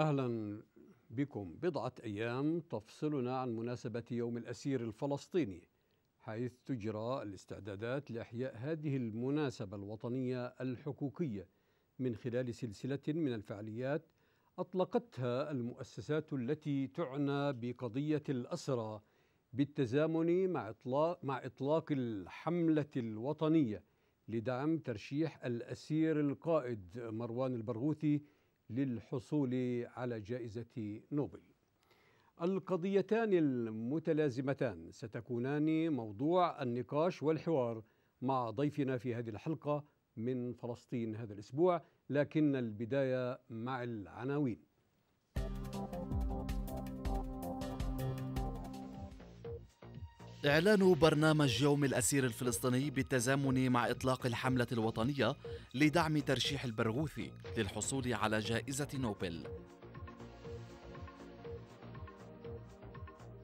اهلا بكم بضعه ايام تفصلنا عن مناسبه يوم الاسير الفلسطيني حيث تجرى الاستعدادات لاحياء هذه المناسبه الوطنيه الحقوقيه من خلال سلسله من الفعاليات اطلقتها المؤسسات التي تعنى بقضيه الاسرى بالتزامن مع اطلاق مع اطلاق الحمله الوطنيه لدعم ترشيح الاسير القائد مروان البرغوثي للحصول على جائزة نوبل القضيتان المتلازمتان ستكونان موضوع النقاش والحوار مع ضيفنا في هذه الحلقة من فلسطين هذا الأسبوع لكن البداية مع العناوين إعلان برنامج يوم الأسير الفلسطيني بالتزامن مع إطلاق الحملة الوطنية لدعم ترشيح البرغوثي للحصول على جائزة نوبل.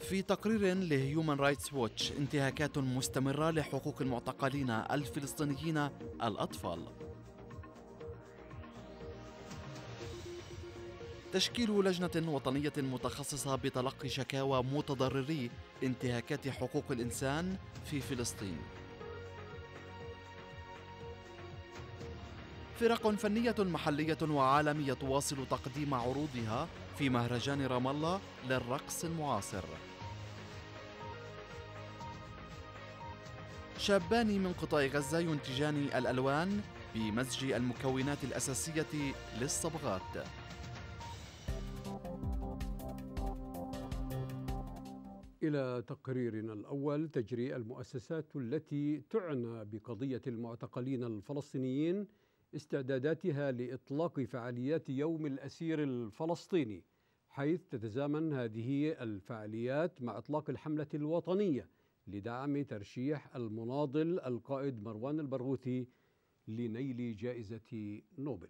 في تقرير لهيومن رايتس ووتش انتهاكات مستمرة لحقوق المعتقلين الفلسطينيين الأطفال. تشكيل لجنة وطنية متخصصة بتلقي شكاوى متضرري انتهاكات حقوق الإنسان في فلسطين فرق فنية محلية وعالمية تواصل تقديم عروضها في مهرجان رام الله للرقص المعاصر شابان من قطاع غزة ينتجان الألوان بمزج المكونات الأساسية للصبغات إلى تقريرنا الأول تجري المؤسسات التي تعنى بقضية المعتقلين الفلسطينيين استعداداتها لإطلاق فعاليات يوم الأسير الفلسطيني حيث تتزامن هذه الفعاليات مع إطلاق الحملة الوطنية لدعم ترشيح المناضل القائد مروان البرغوثي لنيل جائزة نوبل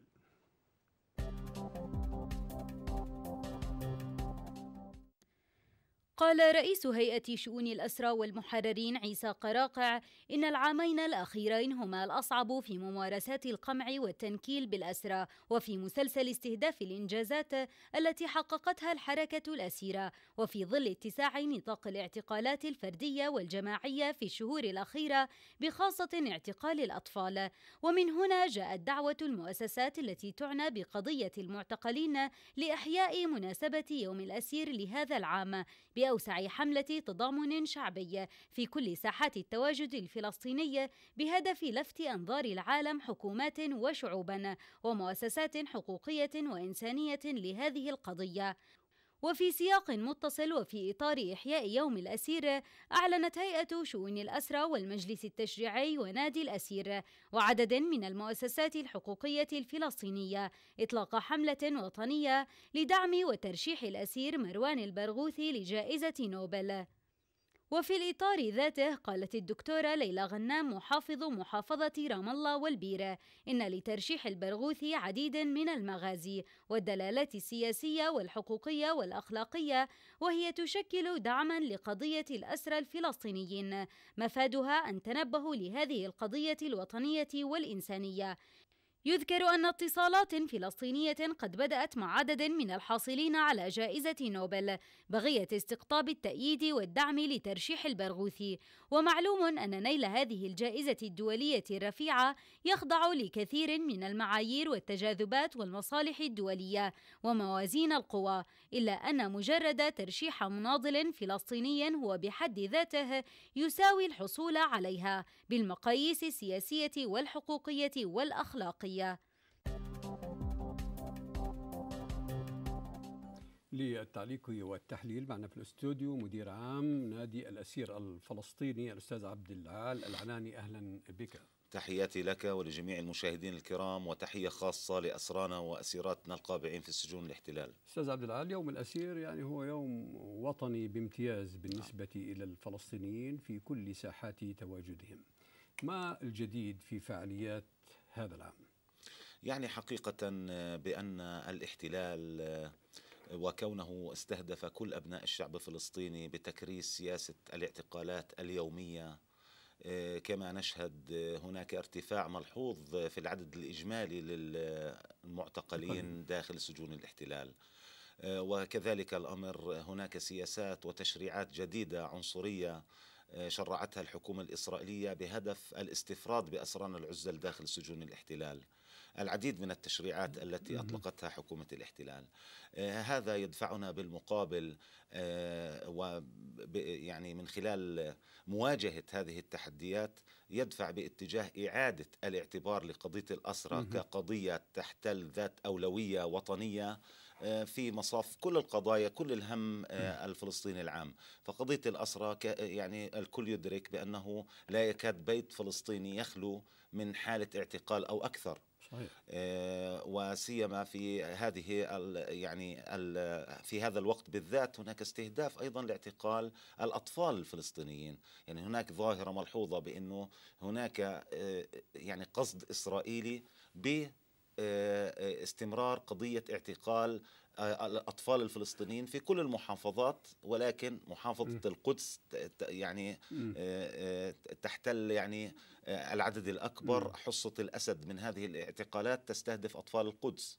قال رئيس هيئة شؤون الأسرى والمحررين عيسى قراقع إن العامين الأخيرين هما الأصعب في ممارسات القمع والتنكيل بالأسرى وفي مسلسل استهداف الإنجازات التي حققتها الحركة الأسيرة وفي ظل اتساع نطاق الاعتقالات الفردية والجماعية في الشهور الأخيرة بخاصة اعتقال الأطفال ومن هنا جاءت دعوة المؤسسات التي تعنى بقضية المعتقلين لإحياء مناسبة يوم الأسير لهذا العام يوسع حملة تضامن شعبي في كل ساحات التواجد الفلسطيني بهدف لفت أنظار العالم حكومات وشعوبا ومؤسسات حقوقية وإنسانية لهذه القضية وفي سياق متصل وفي إطار إحياء يوم الأسير أعلنت هيئة شؤون الأسرى والمجلس التشريعي ونادي الأسير وعدد من المؤسسات الحقوقية الفلسطينية إطلاق حملة وطنية لدعم وترشيح الأسير مروان البرغوثي لجائزة نوبل وفي الإطار ذاته قالت الدكتورة ليلى غنام محافظ محافظة رام الله والبيرة إن لترشيح البرغوثي عديد من المغازي والدلالات السياسية والحقوقية والأخلاقية وهي تشكل دعما لقضية الأسرى الفلسطينيين مفادها أن تنبهوا لهذه القضية الوطنية والإنسانية يذكر أن اتصالات فلسطينية قد بدأت مع عدد من الحاصلين على جائزة نوبل بغية استقطاب التأييد والدعم لترشيح البرغوثي ومعلوم أن نيل هذه الجائزة الدولية الرفيعة يخضع لكثير من المعايير والتجاذبات والمصالح الدولية وموازين القوى إلا أن مجرد ترشيح مناضل فلسطيني هو بحد ذاته يساوي الحصول عليها بالمقاييس السياسية والحقوقية والأخلاقية للتعليق والتحليل معنا في الاستوديو مدير عام نادي الاسير الفلسطيني الاستاذ عبد العال العناني اهلا بك تحياتي لك ولجميع المشاهدين الكرام وتحيه خاصه لاسرانا واسيراتنا القابعين في السجون الاحتلال. استاذ عبد العال يوم الاسير يعني هو يوم وطني بامتياز بالنسبه نعم. الى الفلسطينيين في كل ساحات تواجدهم. ما الجديد في فعاليات هذا العام؟ يعني حقيقه بان الاحتلال وكونه استهدف كل أبناء الشعب الفلسطيني بتكريس سياسة الاعتقالات اليومية آه، كما نشهد آه، هناك ارتفاع ملحوظ في العدد الإجمالي للمعتقلين داخل سجون الاحتلال آه، وكذلك الأمر هناك سياسات وتشريعات جديدة عنصرية شرعتها الحكومة الإسرائيلية بهدف الاستفراد بأسران العزل داخل سجون الاحتلال العديد من التشريعات التي أطلقتها حكومة الاحتلال آه، هذا يدفعنا بالمقابل آه، يعني من خلال مواجهة هذه التحديات يدفع باتجاه إعادة الاعتبار لقضية الأسرة كقضية تحتل ذات أولوية وطنية آه، في مصاف كل القضايا كل الهم الفلسطيني العام فقضية الأسرة يعني الكل يدرك بأنه لا يكاد بيت فلسطيني يخلو من حالة اعتقال أو أكثر آه، وسيما في هذه يعني في هذا الوقت بالذات هناك استهداف ايضا لاعتقال الاطفال الفلسطينيين يعني هناك ظاهره ملحوظه بانه هناك آه، يعني قصد اسرائيلي ب آه، استمرار قضيه اعتقال الأطفال الفلسطينيين في كل المحافظات ولكن محافظة القدس يعني آه، آه، تحتل يعني آه، العدد الأكبر حصة الأسد من هذه الاعتقالات تستهدف أطفال القدس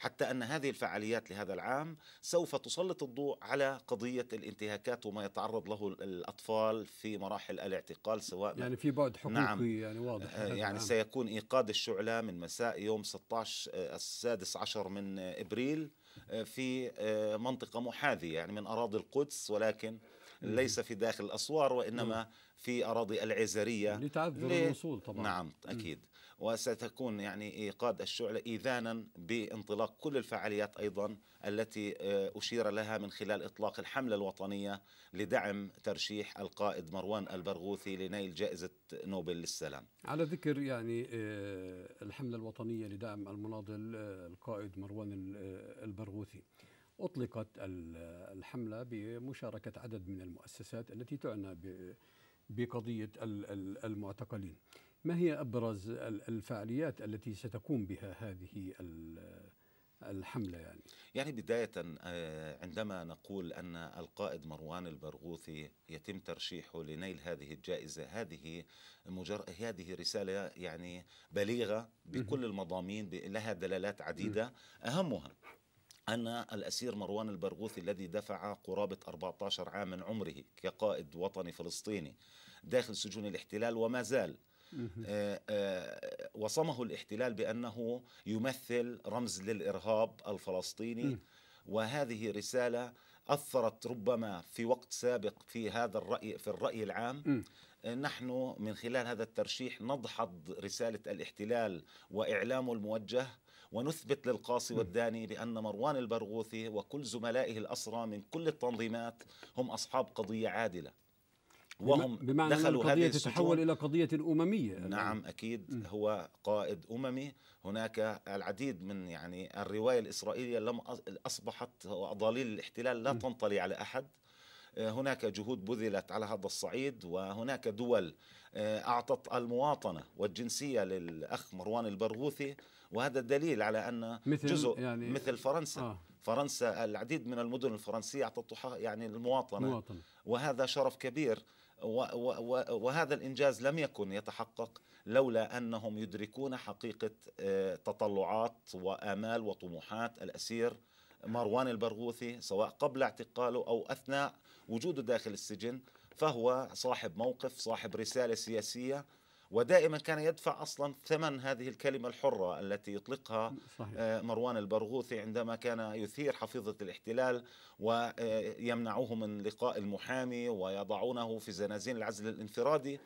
حتى أن هذه الفعاليات لهذا العام سوف تسلط الضوء على قضية الانتهاكات وما يتعرض له الأطفال في مراحل الاعتقال سواء يعني في بعد حقوقي نعم يعني واضح يعني سيكون إيقاد الشعلة من مساء يوم 16 السادس عشر من إبريل آه، في آه، منطقة محاذية يعني من أراضي القدس ولكن ليس في داخل الأسوار وإنما في أراضي العزرية لتعذر الوصول طبعا نعم أكيد وستكون يعني ايقاد الشعله اذانا بانطلاق كل الفعاليات ايضا التي آه، اشير لها من خلال اطلاق الحمله الوطنيه لدعم ترشيح القائد مروان البرغوثي لنيل جائزه نوبل للسلام. على ذكر يعني آه، الحمله الوطنيه لدعم المناضل آه، القائد مروان البرغوثي. أطلقت الحملة بمشاركة عدد من المؤسسات التي تعنى بقضية المعتقلين ما هي أبرز الفعاليات التي ستقوم بها هذه الحملة يعني؟ يعني بداية آه، عندما نقول أن القائد مروان البرغوثي يتم ترشيحه لنيل هذه الجائزة هذه مجر... هذه رسالة يعني بليغة بكل المضامين لها دلالات عديدة أهمها أن الأسير مروان البرغوثي الذي دفع قرابة 14 عام من عمره كقائد وطني فلسطيني داخل سجون الاحتلال وما زال آه، آه، وصمه الاحتلال بأنه يمثل رمز للإرهاب الفلسطيني وهذه رسالة أثرت ربما في وقت سابق في هذا الرأي في الرأي العام آه، نحن من خلال هذا الترشيح نضحض رسالة الاحتلال وإعلامه الموجه ونثبت للقاصي والداني بأن مروان البرغوثي وكل زملائه الأسرى من كل التنظيمات هم أصحاب قضية عادلة وهم بمعنى دخلوا أن القضية تتحول إلى قضية أممية نعم يعني أكيد هو قائد أممي هناك العديد من يعني الرواية الإسرائيلية لم أصبحت أضاليل الاحتلال لا تنطلي على أحد آه، هناك جهود بذلت على هذا الصعيد وهناك دول آه، أعطت المواطنة والجنسية للأخ مروان البرغوثي وهذا دليل على أن مثل جزء يعني مثل فرنسا آه فرنسا العديد من المدن الفرنسية أعطت يعني المواطنة مواطنة. وهذا شرف كبير وهذا الانجاز لم يكن يتحقق لولا انهم يدركون حقيقه آه، تطلعات وامال وطموحات الاسير مروان البرغوثي سواء قبل اعتقاله او اثناء وجوده داخل السجن فهو صاحب موقف صاحب رساله سياسيه ودائما كان يدفع اصلا ثمن هذه الكلمه الحره التي يطلقها صحيح. آه، مروان البرغوثي عندما كان يثير حفيظه الاحتلال ويمنعوه آه، من لقاء المحامي ويضعونه في زنازين العزل الانفرادي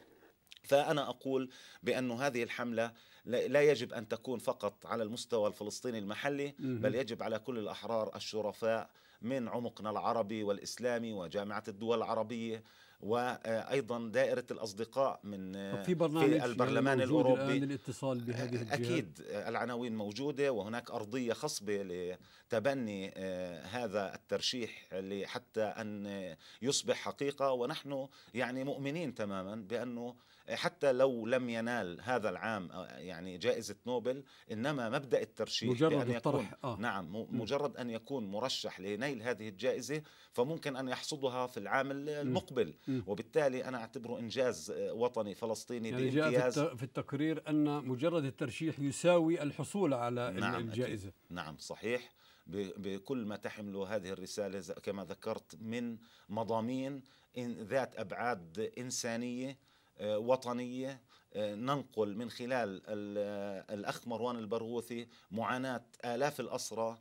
فأنا أقول بأن هذه الحملة لا يجب أن تكون فقط على المستوى الفلسطيني المحلي بل يجب على كل الأحرار الشرفاء من عمقنا العربي والإسلامي وجامعة الدول العربية وايضا دائره الاصدقاء من في, في يعني البرلمان يعني الاوروبي الآن الاتصال بهذه الجهات. اكيد العناوين موجوده وهناك ارضيه خصبه لتبني آه، هذا الترشيح حتى ان يصبح حقيقه ونحن يعني مؤمنين تماما بانه حتى لو لم ينال هذا العام يعني جائزة نوبل إنما مبدأ الترشيح مجرد بأن يكون آه. نعم مجرد أن يكون مرشح لنيل هذه الجائزة فممكن أن يحصدها في العام المقبل م. وبالتالي أنا أعتبره إنجاز آه، وطني فلسطيني يعني بامتياز جاء في التقرير أن مجرد الترشيح يساوي الحصول على نعم الجائزة أكيد. نعم صحيح بكل ما تحمله هذه الرسالة كما ذكرت من مضامين ذات أبعاد إنسانية آه، وطنيه آه، ننقل من خلال آه، الاخ مروان البرغوثي معاناه الاف الاسرى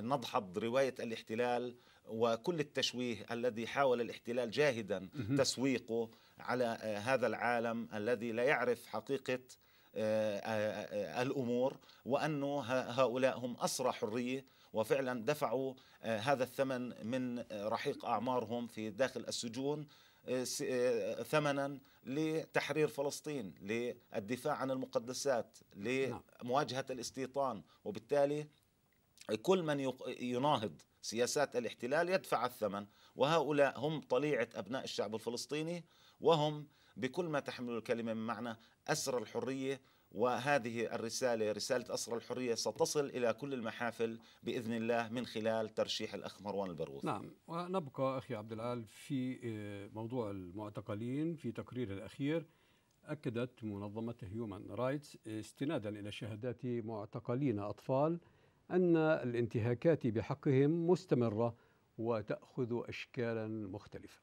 نضحض روايه الاحتلال وكل التشويه الذي حاول الاحتلال جاهدا تسويقه على هذا العالم الذي لا يعرف حقيقه الامور وانه هؤلاء هم اسرى حريه وفعلا دفعوا هذا الثمن من رحيق اعمارهم في داخل السجون آه، آه، ثمنا لتحرير فلسطين للدفاع عن المقدسات نعم. لمواجهة الاستيطان وبالتالي كل من يناهض سياسات الاحتلال يدفع الثمن وهؤلاء هم طليعة أبناء الشعب الفلسطيني وهم بكل ما تحمل الكلمة من معنى أسر الحرية وهذه الرسالة رسالة أسرى الحرية ستصل إلى كل المحافل بإذن الله من خلال ترشيح الأخ مروان البرغوثي نعم ونبقى أخي عبد العال في آه، موضوع المعتقلين في تقرير الأخير أكدت منظمة هيومن رايتس استنادا إلى شهادات معتقلين أطفال أن الانتهاكات بحقهم مستمرة وتأخذ أشكالا مختلفة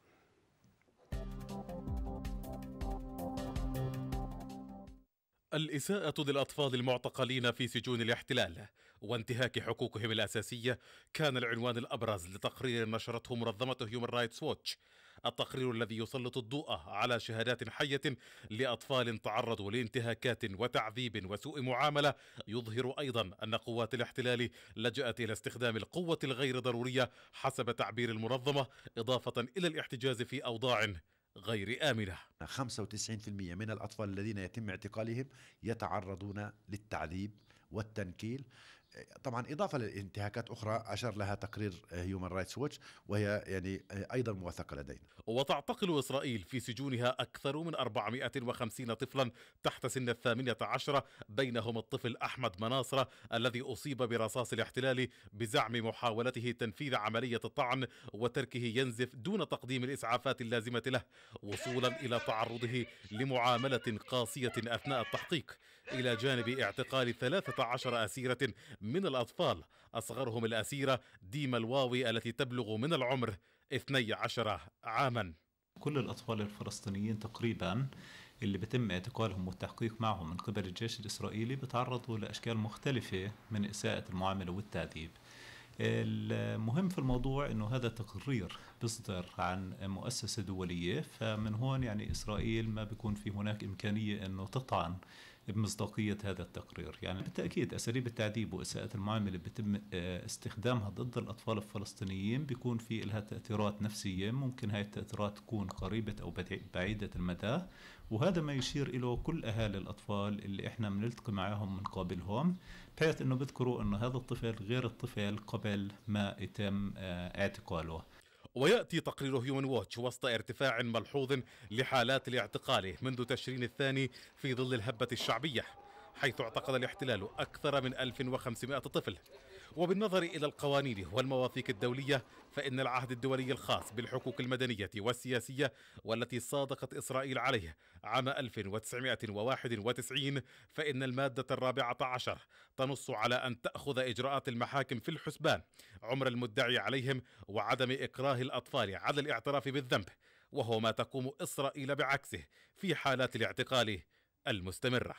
الإساءة للأطفال المعتقلين في سجون الاحتلال وانتهاك حقوقهم الأساسية كان العنوان الأبرز لتقرير نشرته منظمة هيومن رايتس ووتش التقرير الذي يسلط الضوء على شهادات حية لأطفال تعرضوا لانتهاكات وتعذيب وسوء معاملة يظهر أيضا أن قوات الاحتلال لجأت إلى استخدام القوة الغير ضرورية حسب تعبير المنظمة إضافة إلى الاحتجاز في أوضاع غير آمنة 95% من الأطفال الذين يتم اعتقالهم يتعرضون للتعذيب والتنكيل طبعا اضافه للانتهاكات اخرى اشار لها تقرير هيومن رايتس ووتش وهي يعني ايضا موثقه لدينا. وتعتقل اسرائيل في سجونها اكثر من 450 طفلا تحت سن الثامنه عشره بينهم الطفل احمد مناصره الذي اصيب برصاص الاحتلال بزعم محاولته تنفيذ عمليه الطعن وتركه ينزف دون تقديم الاسعافات اللازمه له وصولا الى تعرضه لمعامله قاسيه اثناء التحقيق. إلى جانب اعتقال 13 أسيرة من الأطفال أصغرهم الأسيرة ديما الواوي التي تبلغ من العمر 12 عاما كل الأطفال الفلسطينيين تقريبا اللي بتم اعتقالهم والتحقيق معهم من قبل الجيش الإسرائيلي بتعرضوا لأشكال مختلفة من إساءة المعاملة والتعذيب المهم في الموضوع انه هذا تقرير بيصدر عن مؤسسه دوليه فمن هون يعني اسرائيل ما بيكون في هناك امكانيه انه تطعن بمصداقية هذا التقرير يعني بالتأكيد أساليب التعذيب وإساءة المعاملة اللي بتم آه، استخدامها ضد الأطفال الفلسطينيين بيكون في لها تأثيرات نفسية ممكن هاي التأثيرات تكون قريبة أو بعيدة المدى وهذا ما يشير إليه كل أهالي الأطفال اللي إحنا بنلتقي معاهم بنقابلهم بحيث إنه بذكروا إنه هذا الطفل غير الطفل قبل ما يتم آه، اعتقاله ويأتي تقرير هيومن ووتش وسط ارتفاع ملحوظ لحالات الاعتقال منذ تشرين الثاني في ظل الهبة الشعبية حيث اعتقل الاحتلال أكثر من 1500 طفل وبالنظر إلى القوانين والمواثيق الدولية فإن العهد الدولي الخاص بالحقوق المدنية والسياسية والتي صادقت إسرائيل عليه عام 1991 فإن المادة الرابعة عشر تنص على أن تأخذ إجراءات المحاكم في الحسبان عمر المدعي عليهم وعدم إكراه الأطفال على الاعتراف بالذنب وهو ما تقوم إسرائيل بعكسه في حالات الاعتقال المستمره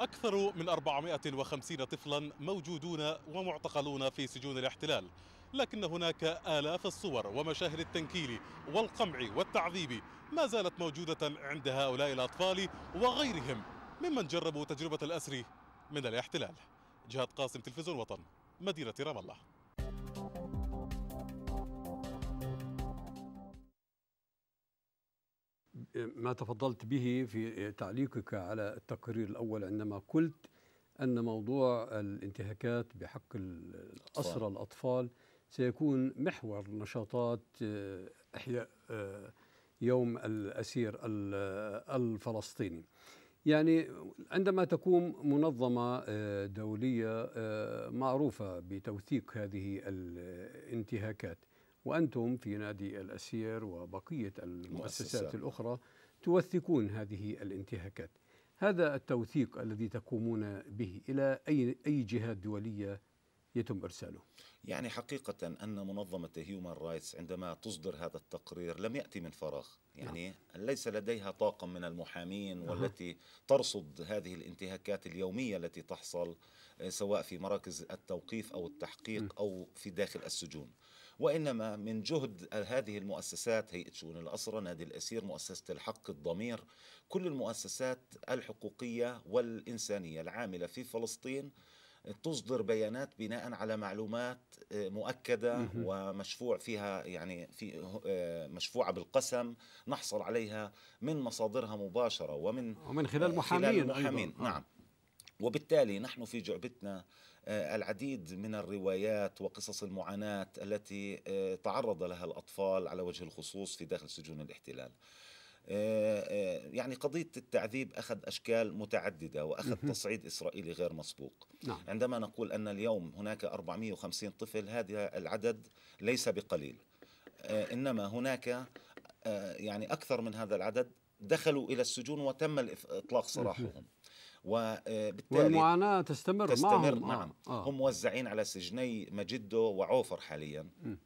أكثر من 450 طفلا موجودون ومعتقلون في سجون الاحتلال لكن هناك آلاف الصور ومشاهد التنكيل والقمع والتعذيب ما زالت موجودة عند هؤلاء الأطفال وغيرهم ممن جربوا تجربة الأسر من الاحتلال جهاد قاسم تلفزيون وطن مدينة رام الله ما تفضلت به في تعليقك على التقرير الأول عندما قلت أن موضوع الانتهاكات بحق الأسرى الأطفال سيكون محور نشاطات آه، إحياء آه، يوم الأسير الفلسطيني يعني عندما تقوم منظمة آه، دولية معروفة بتوثيق هذه الانتهاكات وأنتم في نادي الأسير وبقية المؤسسات الأخرى توثقون هذه الانتهاكات هذا التوثيق الذي تقومون به إلى أي, أي جهة دولية يتم إرساله يعني حقيقة أن منظمة هيومان رايتس عندما تصدر هذا التقرير لم يأتي من فراغ يعني نعم. ليس لديها طاقم من المحامين نعم. والتي ترصد هذه الانتهاكات اليومية التي تحصل آه، سواء في مراكز التوقيف أو التحقيق نعم. أو في داخل السجون وإنما من جهد هذه المؤسسات هيئة شؤون الأسرة نادي الأسير مؤسسة الحق الضمير كل المؤسسات الحقوقية والإنسانية العاملة في فلسطين تصدر بيانات بناء على معلومات آه، مؤكده ومشفوع فيها يعني في آه، مشفوعه بالقسم نحصل عليها من مصادرها مباشره ومن ومن خلال محامين, آه، خلال محامين. أيضاً. نعم وبالتالي نحن في جعبتنا آه، العديد من الروايات وقصص المعاناة التي آه، تعرض لها الأطفال على وجه الخصوص في داخل سجون الاحتلال آه، يعني قضية التعذيب أخذ أشكال متعددة وأخذ تصعيد إسرائيلي غير مسبوق نعم. عندما نقول أن اليوم هناك 450 طفل هذا العدد ليس بقليل إنما هناك يعني أكثر من هذا العدد دخلوا إلى السجون وتم إطلاق سراحهم وبالتالي والمعاناة تستمر, تستمر معهم نعم آه. آه. هم موزعين على سجني مجدو وعوفر حاليا م.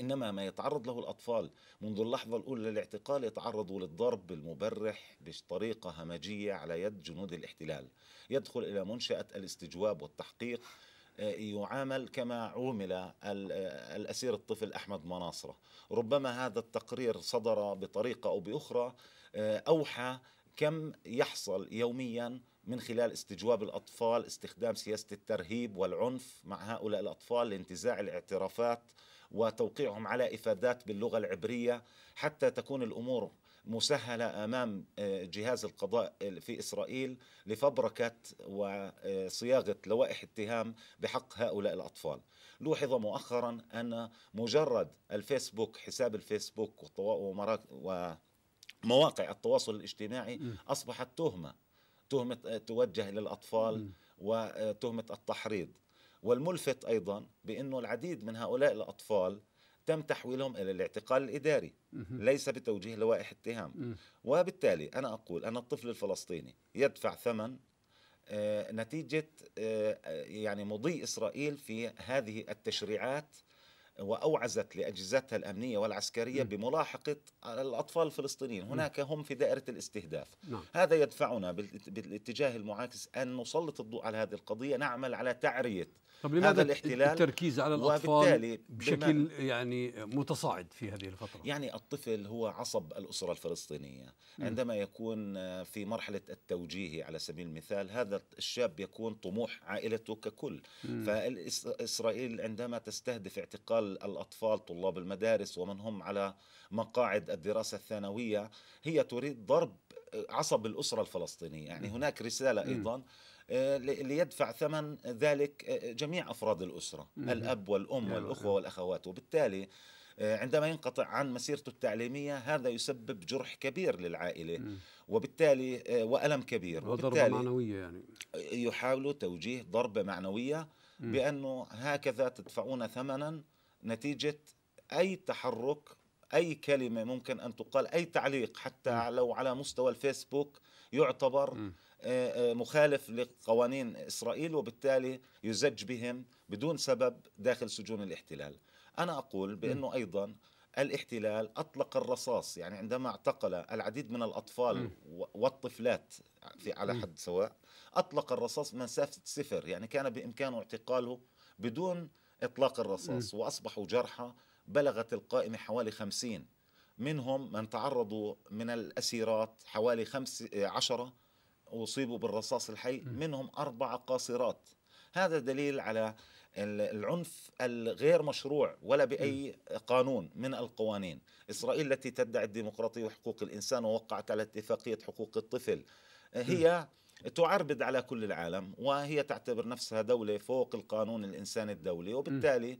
إنما ما يتعرض له الأطفال منذ اللحظة الأولى للاعتقال يتعرضوا للضرب المبرح بطريقة همجية على يد جنود الاحتلال يدخل إلى منشأة الاستجواب والتحقيق آه، يعامل كما عومل آه، الأسير الطفل أحمد مناصرة ربما هذا التقرير صدر بطريقة أو بأخرى أوحى كم يحصل يوميا من خلال استجواب الأطفال استخدام سياسة الترهيب والعنف مع هؤلاء الأطفال لانتزاع الاعترافات وتوقيعهم على إفادات باللغة العبرية حتى تكون الأمور مسهلة أمام آه، جهاز القضاء في إسرائيل لفبركة وصياغة لوائح اتهام بحق هؤلاء الأطفال لوحظ مؤخرا أن مجرد الفيسبوك حساب الفيسبوك ومواقع التواصل الاجتماعي أصبحت تهمة تهمة آه، توجه للأطفال وتهمة آه، التحريض والملفت أيضا بأنه العديد من هؤلاء الأطفال تم تحويلهم إلى الاعتقال الإداري ليس بتوجيه لوائح اتهام وبالتالي أنا أقول أن الطفل الفلسطيني يدفع ثمن آه، نتيجة يعني مضي إسرائيل في هذه التشريعات وأوعزت لأجهزتها الأمنية والعسكرية بملاحقة الأطفال الفلسطينيين هناك هم في دائرة الاستهداف نعم. هذا يدفعنا بالاتجاه المعاكس أن نسلط الضوء على هذه القضية نعمل على تعرية طب لماذا هذا الاحتلال التركيز على الأطفال بشكل يعني متصاعد في هذه الفترة يعني الطفل هو عصب الأسرة الفلسطينية م. عندما يكون آه، في مرحلة التوجيهي على سبيل المثال هذا الشاب يكون طموح عائلته ككل م. فإسرائيل عندما تستهدف اعتقال الأطفال طلاب المدارس ومن هم على مقاعد الدراسة الثانوية هي تريد ضرب آه، عصب الأسرة الفلسطينية يعني هناك رسالة أيضا م. آه، ليدفع ثمن ذلك آه، جميع أفراد الأسرة الأب والأم والأخوة والأخوات وبالتالي آه، عندما ينقطع عن مسيرته التعليمية هذا يسبب جرح كبير للعائلة وبالتالي وألم كبير وضربة معنوية يعني يحاولوا توجيه ضربة معنوية بأنه هكذا تدفعون ثمنا نتيجة أي تحرك أي كلمة ممكن أن تقال أي تعليق حتى لو على مستوى الفيسبوك يعتبر مخالف لقوانين إسرائيل وبالتالي يزج بهم بدون سبب داخل سجون الاحتلال أنا أقول بأنه أيضا الاحتلال أطلق الرصاص يعني عندما اعتقل العديد من الأطفال والطفلات في على حد سواء أطلق الرصاص مسافة صفر يعني كان بإمكانه اعتقاله بدون إطلاق الرصاص وأصبحوا جرحى بلغت القائمة حوالي خمسين منهم من تعرضوا من الأسيرات حوالي خمس عشرة أصيبوا بالرصاص الحي منهم أربعة قاصرات هذا دليل على العنف الغير مشروع ولا بأي قانون من القوانين إسرائيل التي تدعي الديمقراطية وحقوق الإنسان ووقعت على اتفاقية حقوق الطفل هي تعربد على كل العالم وهي تعتبر نفسها دولة فوق القانون الإنساني الدولي وبالتالي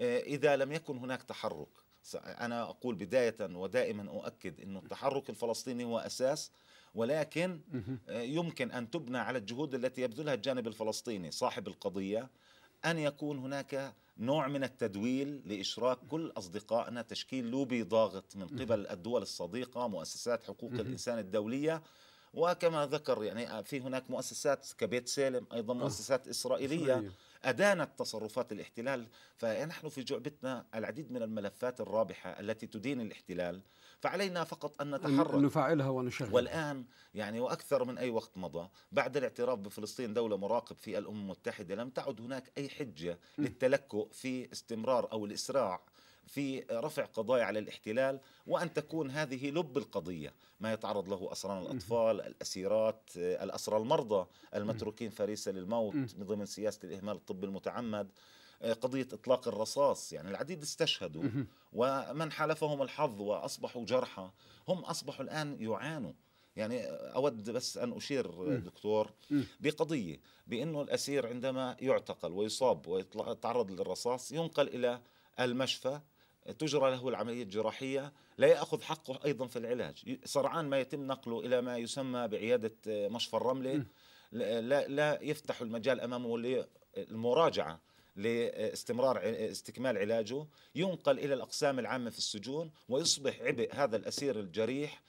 آه، إذا لم يكن هناك تحرك أنا أقول بداية ودائما أؤكد أن التحرك الفلسطيني هو أساس ولكن آه، يمكن أن تبنى على الجهود التي يبذلها الجانب الفلسطيني صاحب القضية أن يكون هناك نوع من التدويل لإشراك كل أصدقائنا تشكيل لوبي ضاغط من قبل الدول الصديقة مؤسسات حقوق الإنسان الدولية وكما ذكر يعني آه، في هناك مؤسسات كبيت سالم ايضا آه، مؤسسات اسرائيليه ادانت تصرفات الاحتلال فنحن في جعبتنا العديد من الملفات الرابحه التي تدين الاحتلال فعلينا فقط ان نتحرك نفعلها ونشغلها والان يعني واكثر من اي وقت مضى بعد الاعتراف بفلسطين دوله مراقب في الامم المتحده لم تعد هناك اي حجه للتلكؤ في استمرار او الاسراع في رفع قضايا على الاحتلال وأن تكون هذه لب القضية ما يتعرض له أسران الأطفال الأسيرات آه، الأسرى المرضى المتروكين فريسة للموت من ضمن سياسة الإهمال الطبي المتعمد آه، قضية إطلاق الرصاص يعني العديد استشهدوا ومن حالفهم الحظ وأصبحوا جرحى هم أصبحوا الآن يعانوا يعني أود بس أن أشير آه، دكتور بقضية بأنه الأسير عندما يعتقل ويصاب ويتعرض للرصاص ينقل إلى المشفى تجرى له العملية الجراحية لا يأخذ حقه أيضا في العلاج سرعان ما يتم نقله إلى ما يسمى بعيادة آه، مشفى الرملة لا, لا يفتح المجال أمامه للمراجعة لاستمرار استكمال علاجه ينقل إلى الأقسام العامة في السجون ويصبح عبء هذا الأسير الجريح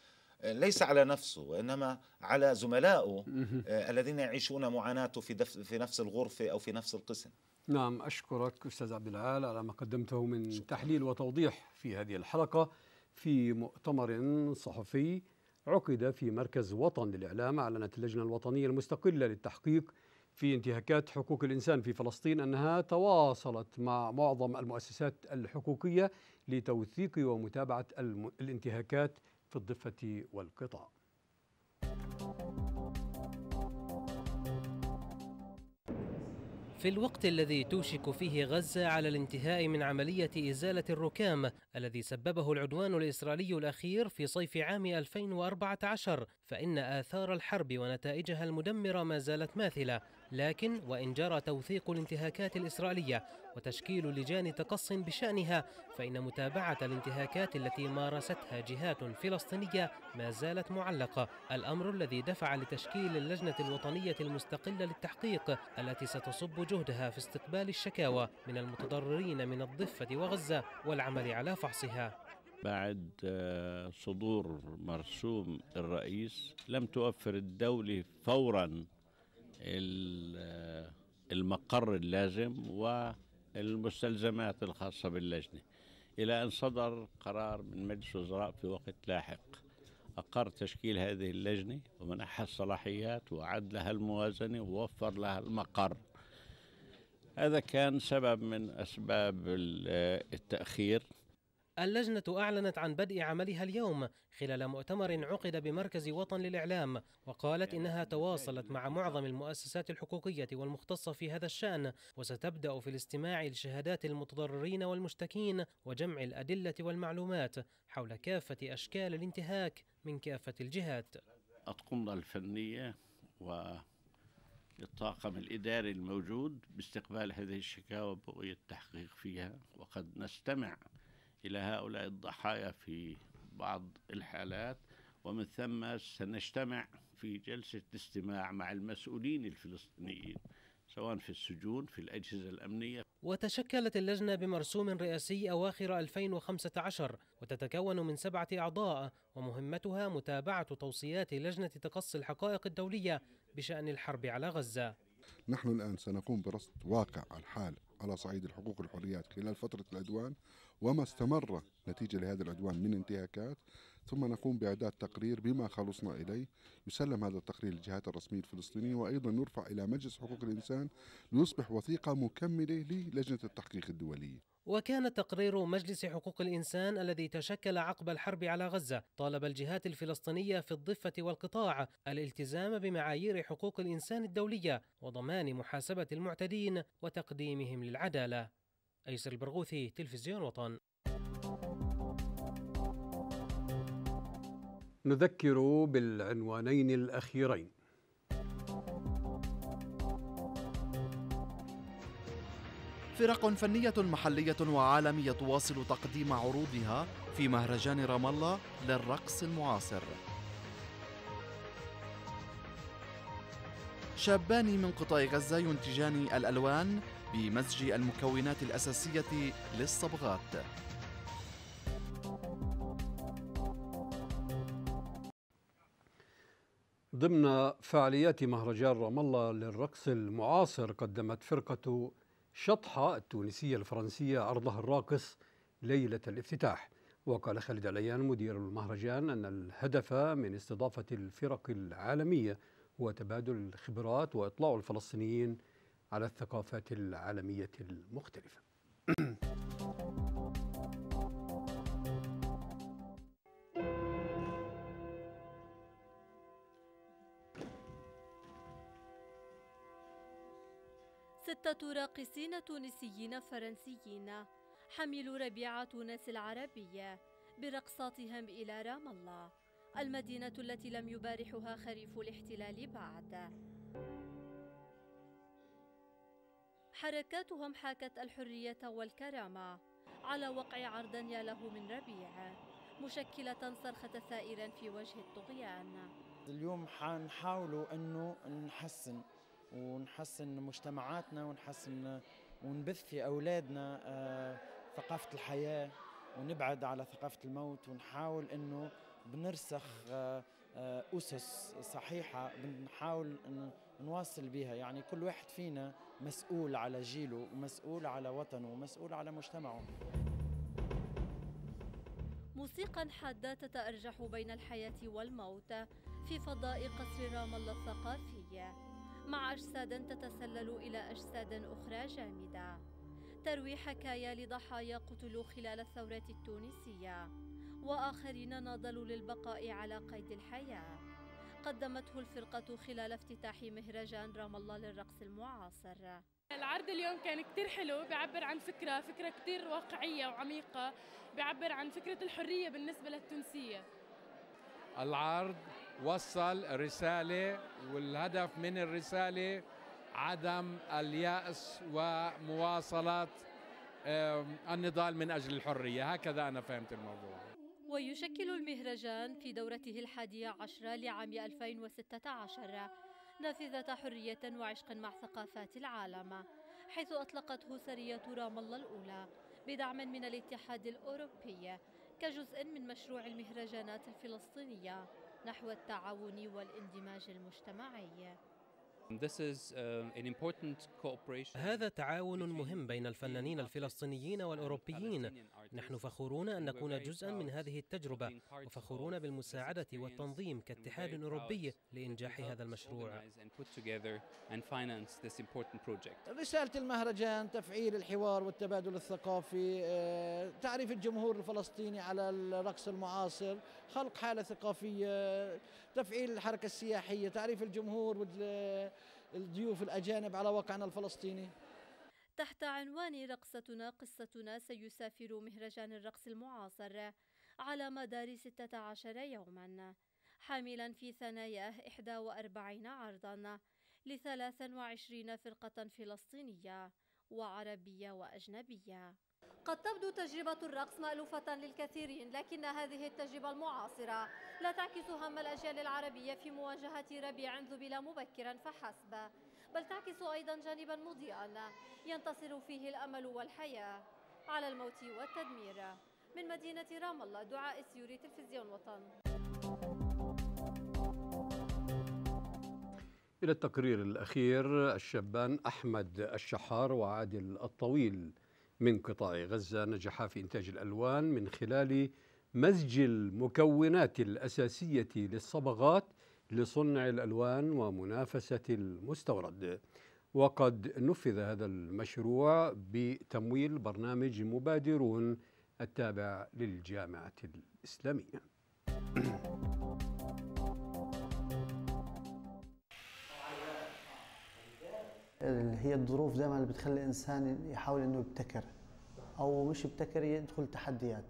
ليس على نفسه وإنما على زملائه آه، الذين يعيشون معاناته في, في نفس الغرفة أو في نفس القسم نعم أشكرك أستاذ عبد العال على ما قدمته من شكرا. تحليل وتوضيح في هذه الحلقة في مؤتمر صحفي عقد في مركز وطن للإعلام أعلنت اللجنة الوطنية المستقلة للتحقيق في انتهاكات حقوق الإنسان في فلسطين أنها تواصلت مع معظم المؤسسات الحقوقية لتوثيق ومتابعة الانتهاكات في الضفة والقطاع في الوقت الذي توشك فيه غزة على الانتهاء من عملية إزالة الركام الذي سببه العدوان الإسرائيلي الأخير في صيف عام 2014 فإن آثار الحرب ونتائجها المدمرة ما زالت ماثلة لكن وإن جرى توثيق الانتهاكات الإسرائيلية وتشكيل لجان تقص بشأنها فإن متابعة الانتهاكات التي مارستها جهات فلسطينية ما زالت معلقة الأمر الذي دفع لتشكيل اللجنة الوطنية المستقلة للتحقيق التي ستصب جهدها في استقبال الشكاوى من المتضررين من الضفة وغزة والعمل على فحصها بعد آه، صدور مرسوم الرئيس لم توفر الدولة فورا المقر اللازم والمستلزمات الخاصة باللجنة إلى أن صدر قرار من مجلس الوزراء في وقت لاحق أقر تشكيل هذه اللجنة ومنحها الصلاحيات وأعد لها الموازنة ووفر لها المقر هذا كان سبب من أسباب التأخير اللجنة أعلنت عن بدء عملها اليوم خلال مؤتمر عقد بمركز وطن للإعلام وقالت يعني إنها تواصلت مع معظم المؤسسات الحقوقية والمختصة في هذا الشأن وستبدأ في الاستماع لشهادات المتضررين والمشتكين وجمع الأدلة والمعلومات حول كافة أشكال الانتهاك من كافة الجهات أتقن الفنية والطاقم الإداري الموجود باستقبال هذه الشكاوى بغية التحقيق فيها وقد نستمع إلى هؤلاء الضحايا في بعض الحالات ومن ثم سنجتمع في جلسة استماع مع المسؤولين الفلسطينيين سواء في السجون في الأجهزة الأمنية وتشكلت اللجنة بمرسوم رئاسي أواخر 2015 وتتكون من سبعة أعضاء ومهمتها متابعة توصيات لجنة تقصي الحقائق الدولية بشأن الحرب على غزة نحن الآن سنقوم برصد واقع الحال على صعيد الحقوق والحريات خلال فترة العدوان وما استمر نتيجة لهذا العدوان من انتهاكات ثم نقوم بإعداد تقرير بما خلصنا إليه يسلم هذا التقرير للجهات الرسمية الفلسطينية وأيضا يرفع إلى مجلس حقوق الإنسان ليصبح وثيقة مكملة للجنة التحقيق الدولية وكان تقرير مجلس حقوق الانسان الذي تشكل عقب الحرب على غزه طالب الجهات الفلسطينيه في الضفه والقطاع الالتزام بمعايير حقوق الانسان الدوليه وضمان محاسبه المعتدين وتقديمهم للعداله أيسر البرغوثي تلفزيون وطن نذكر بالعنوانين الأخيرين فرق فنية محلية وعالمية تواصل تقديم عروضها في مهرجان رام الله للرقص المعاصر. شابان من قطاع غزة ينتجان الألوان بمزج المكونات الأساسية للصبغات ضمن فعاليات مهرجان رام الله للرقص المعاصر قدمت فرقة شطحة التونسية الفرنسية عرضها الراقص ليلة الافتتاح وقال خالد عليان مدير المهرجان أن الهدف من استضافة الفرق العالمية هو تبادل الخبرات وإطلاع الفلسطينيين على الثقافات العالمية المختلفة ستة راقصين تونسيين فرنسيين حملوا ربيع تونس العربية برقصاتهم إلى رام الله المدينة التي لم يبارحها خريف الاحتلال بعد حركاتهم حاكت الحرية والكرامة على وقع عرض يا له من ربيع مشكلة صرخة ثائرا في وجه الطغيان اليوم حنحاولوا أنه نحسن ونحسن مجتمعاتنا ونحسن ونبث في أولادنا آه، ثقافة الحياة ونبعد على ثقافة الموت ونحاول أنه بنرسخ آه، آه، أسس صحيحة بنحاول نواصل بها يعني كل واحد فينا مسؤول على جيله ومسؤول على وطنه ومسؤول على مجتمعه موسيقى حادة تتأرجح بين الحياة والموت في فضاء قصر رام الله الثقافي مع أجساد تتسلل إلى أجساد أخرى جامدة تروي حكايا لضحايا قتلوا خلال الثورات التونسيه واخرين ناضلوا للبقاء على قيد الحياه قدمته الفرقه خلال افتتاح مهرجان رام الله للرقص المعاصر العرض اليوم كان كتير حلو بيعبر عن فكرة فكرة كتير واقعية وعميقة بيعبر عن فكرة الحرية بالنسبة للتونسية العرض وصل رسالة والهدف من الرسالة عدم اليأس ومواصلة النضال من أجل الحرية هكذا أنا فهمت الموضوع ويشكل المهرجان في دورته الحادية عشرة لعام 2016 نافذة حرية وعشق مع ثقافات العالم حيث أطلقته سرية رام الله الأولى بدعم من الاتحاد الأوروبي كجزء من مشروع المهرجانات الفلسطينية نحو التعاون والاندماج المجتمعي Um, هذا تعاون مهم بين الفنانين الفلسطينيين والأوروبيين نحن فخورون أن نكون جزءا من هذه التجربة وفخورون بالمساعدة والتنظيم كاتحاد أوروبي لإنجاح هذا المشروع رسالة المهرجان تفعيل الحوار والتبادل الثقافي آه، تعريف الجمهور الفلسطيني على الرقص المعاصر خلق حاله ثقافيه تفعيل الحركه السياحيه تعريف الجمهور والضيوف الاجانب على واقعنا الفلسطيني تحت عنوان رقصتنا قصتنا سيسافر مهرجان الرقص المعاصر على مدار 16 يوما حاملا في ثناياه 41 عرضا ل 23 فرقة فلسطينية وعربية وأجنبية قد تبدو تجربة الرقص مألوفة للكثيرين لكن هذه التجربة المعاصرة لا تعكس هم الأجيال العربية في مواجهة ربيع ذبل مبكرا فحسب بل تعكس أيضا جانبا مضيئا ينتصر فيه الأمل والحياة على الموت والتدمير من مدينة رام الله دعاء السيوري تلفزيون وطن إلى التقرير الأخير الشابان أحمد الشحار وعادل الطويل من قطاع غزة نجح في إنتاج الألوان من خلال مزج المكونات الأساسية للصبغات لصنع الألوان ومنافسة المستورد وقد نفذ هذا المشروع بتمويل برنامج مبادرون التابع للجامعة الإسلامية هي الظروف دائما اللي بتخلي الانسان يحاول انه يبتكر او مش يبتكر يدخل تحديات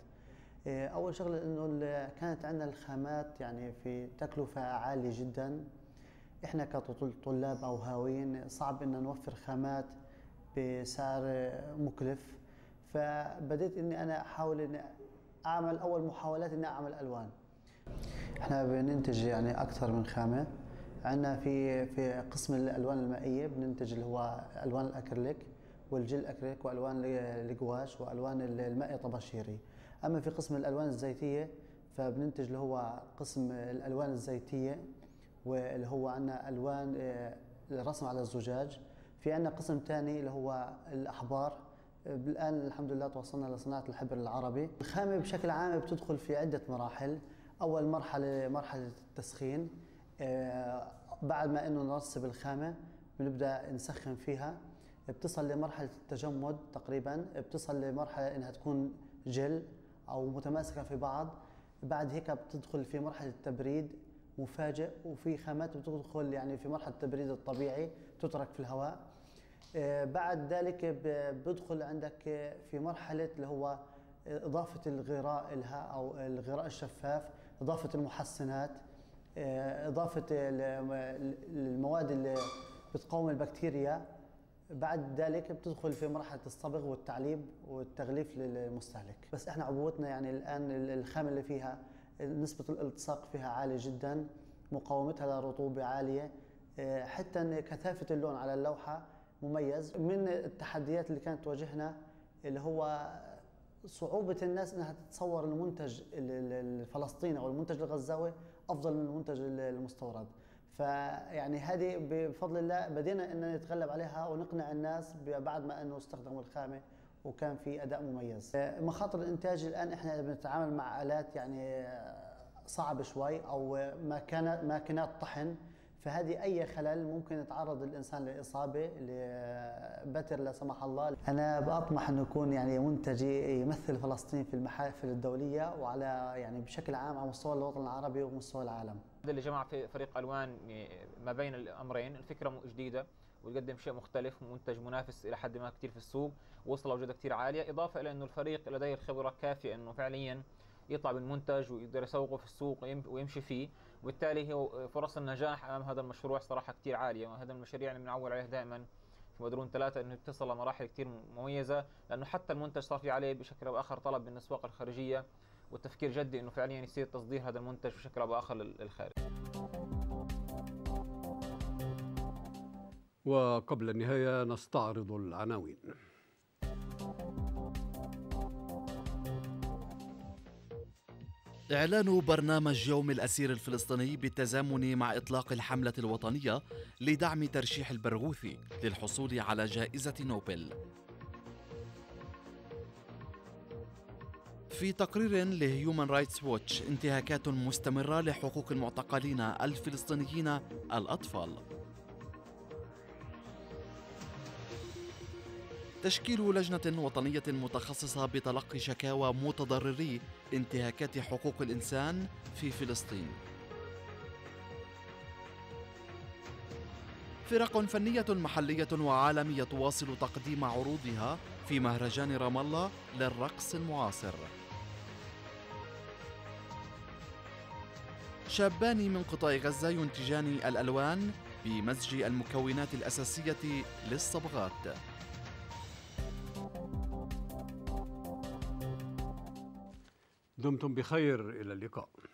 إيه، اول شغله انه كانت عندنا الخامات يعني في تكلفه عاليه جدا احنا كطلاب او هاويين صعب ان نوفر خامات بسعر مكلف فبدأت اني انا احاول اني اعمل اول محاولات اني اعمل الوان احنا بننتج يعني اكثر من خامه عندنا في في قسم الالوان المائيه بننتج اللي هو الوان الاكريليك والجل اكريليك والوان الجواش والوان الماء طباشيري اما في قسم الالوان الزيتيه فبننتج اللي هو قسم الالوان الزيتيه واللي هو عندنا الوان الرسم آه، على الزجاج في عندنا قسم ثاني اللي هو الاحبار الان الحمد لله توصلنا لصناعه الحبر العربي الخامه بشكل عام بتدخل في عده مراحل اول مرحله مرحله التسخين آه، بعد ما انه نرصب الخامه بنبدا نسخن فيها بتصل لمرحله التجمد تقريبا بتصل لمرحله انها تكون جل او متماسكه في بعض بعد هيك بتدخل في مرحله التبريد مفاجئ وفي خامات بتدخل يعني في مرحله التبريد الطبيعي تترك في الهواء آه، بعد ذلك بدخل عندك في مرحله اللي هو اضافه الغراء لها او الغراء الشفاف اضافه المحسنات آه، اضافه المواد اللي بتقاوم البكتيريا بعد ذلك بتدخل في مرحله الصبغ والتعليب والتغليف للمستهلك بس احنا عبوتنا يعني الان الخام اللي فيها نسبه الالتصاق فيها عاليه جدا مقاومتها للرطوبه عاليه آه، حتى كثافه اللون على اللوحه مميز من التحديات اللي كانت تواجهنا اللي هو صعوبة الناس انها تتصور المنتج الفلسطيني او المنتج الغزاوي افضل من المنتج المستورد فيعني هذه بفضل الله بدينا ان نتغلب عليها ونقنع الناس بعد ما انه استخدموا الخامه وكان في اداء مميز آه، مخاطر الانتاج الان احنا بنتعامل مع الات يعني آه، صعب شوي او ماكينات آه، ماكينات طحن فهذه اي خلل ممكن يتعرض الانسان لاصابه لبتر لا سمح الله انا باطمح انه يكون يعني منتجي يمثل فلسطين في المحافل الدوليه وعلى يعني بشكل عام على مستوى الوطن العربي ومستوى العالم اللي جمع في فريق الوان ما بين الامرين الفكره جديده ويقدم شيء مختلف منتج منافس الى حد ما كثير في السوق وصل وجوده كثير عاليه اضافه الى انه الفريق لديه الخبره كافية انه فعليا يطلع بالمنتج ويقدر يسوقه في السوق ويمشي فيه وبالتالي هي فرص النجاح امام هذا المشروع صراحه كثير عاليه وهذا المشاريع اللي يعني بنعول عليها دائما في مدرون ثلاثة انه بتصل لمراحل كثير مميزة لانه حتى المنتج صار في عليه بشكل او باخر طلب من الاسواق الخارجية والتفكير جدي انه فعليا يعني يصير تصدير هذا المنتج بشكل او باخر للخارج. وقبل النهاية نستعرض العناوين إعلان برنامج يوم الأسير الفلسطيني بالتزامن مع إطلاق الحملة الوطنية لدعم ترشيح البرغوثي للحصول على جائزة نوبل. في تقرير لهيومن رايتس ووتش انتهاكات مستمرة لحقوق المعتقلين الفلسطينيين الأطفال تشكيل لجنة وطنية متخصصة بتلقي شكاوى متضرري انتهاكات حقوق الإنسان في فلسطين. فرق فنية محلية وعالمية تواصل تقديم عروضها في مهرجان رام الله للرقص المعاصر. شابان من قطاع غزة ينتجان الألوان بمزج المكونات الأساسية للصبغات. دمتم بخير الى اللقاء